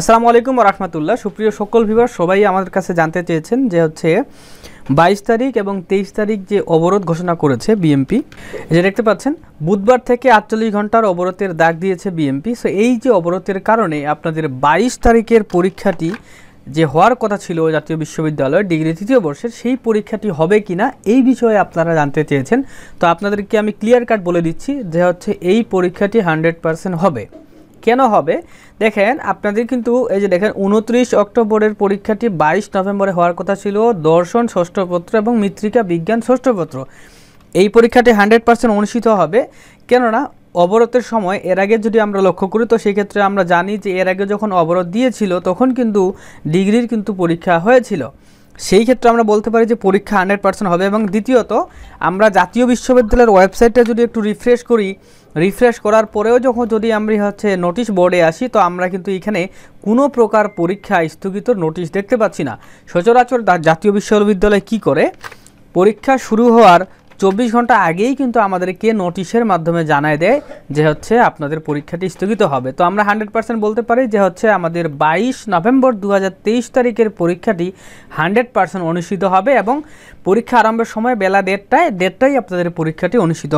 আসসালামু আলাইকুম রহমতুল্লাহ সুপ্রিয় সকল ভিভার সবাই আমাদের কাছে জানতে চেয়েছেন যে হচ্ছে বাইশ তারিখ এবং তেইশ তারিখ যে অবরোধ ঘোষণা করেছে বিএমপি যে দেখতে পাচ্ছেন বুধবার থেকে আটচল্লিশ ঘন্টার অবরোধের দাগ দিয়েছে বিএমপি সো এই যে অবরোধের কারণে আপনাদের বাইশ তারিখের পরীক্ষাটি যে হওয়ার কথা ছিল জাতীয় বিশ্ববিদ্যালয়ের ডিগ্রি তৃতীয় বর্ষের সেই পরীক্ষাটি হবে কি না এই বিষয়ে আপনারা জানতে চেয়েছেন তো আপনাদেরকে আমি ক্লিয়ার কাট বলে দিচ্ছি যে হচ্ছে এই পরীক্ষাটি হান্ড্রেড হবে কেন হবে দেখেন আপনাদের কিন্তু এই যে দেখেন উনত্রিশ অক্টোবরের পরীক্ষাটি বাইশ নভেম্বরে হওয়ার কথা ছিল দর্শন ষষ্ঠপত্র এবং মৃত্তিকা বিজ্ঞান ষষ্ঠপত্র এই পরীক্ষাটি হান্ড্রেড পার্সেন্ট অনুষ্ঠিত হবে কেননা অবরোধের সময় এর আগে যদি আমরা লক্ষ্য করি তো সেক্ষেত্রে আমরা জানি যে এর আগে যখন অবরোধ দিয়েছিল তখন কিন্তু ডিগ্রির কিন্তু পরীক্ষা হয়েছিল সেই ক্ষেত্রে আমরা বলতে পারি যে পরীক্ষা হান্ড্রেড পার্সেন্ট হবে এবং দ্বিতীয়ত আমরা জাতীয় বিশ্ববিদ্যালয়ের ওয়েবসাইটটা যদি একটু রিফ্রেশ করি রিফ্রেশ করার পরেও যখন যদি আমরা হচ্ছে নোটিশ বোর্ডে আসি তো আমরা কিন্তু এখানে কোনো প্রকার পরীক্ষা স্থগিত নোটিশ দেখতে পাচ্ছি না সচরাচর জাতীয় বিশ্ববিদ্যালয় কি করে পরীক্ষা শুরু হওয়ার চব্বিশ ঘন্টা আগেই কিন্তু আমাদেরকে নোটিশের মাধ্যমে জানায় দেয় যে হচ্ছে আপনাদের পরীক্ষাটি স্থগিত হবে তো আমরা হান্ড্রেড পার্সেন্ট বলতে পারি যে হচ্ছে আমাদের বাইশ নভেম্বর দু তারিখের পরীক্ষাটি হান্ড্রেড পার্সেন্ট অনুষ্ঠিত হবে এবং পরীক্ষা আরম্ভের সময় বেলা দেড়টায় দেড়টায় আপনাদের পরীক্ষাটি অনুষ্ঠিত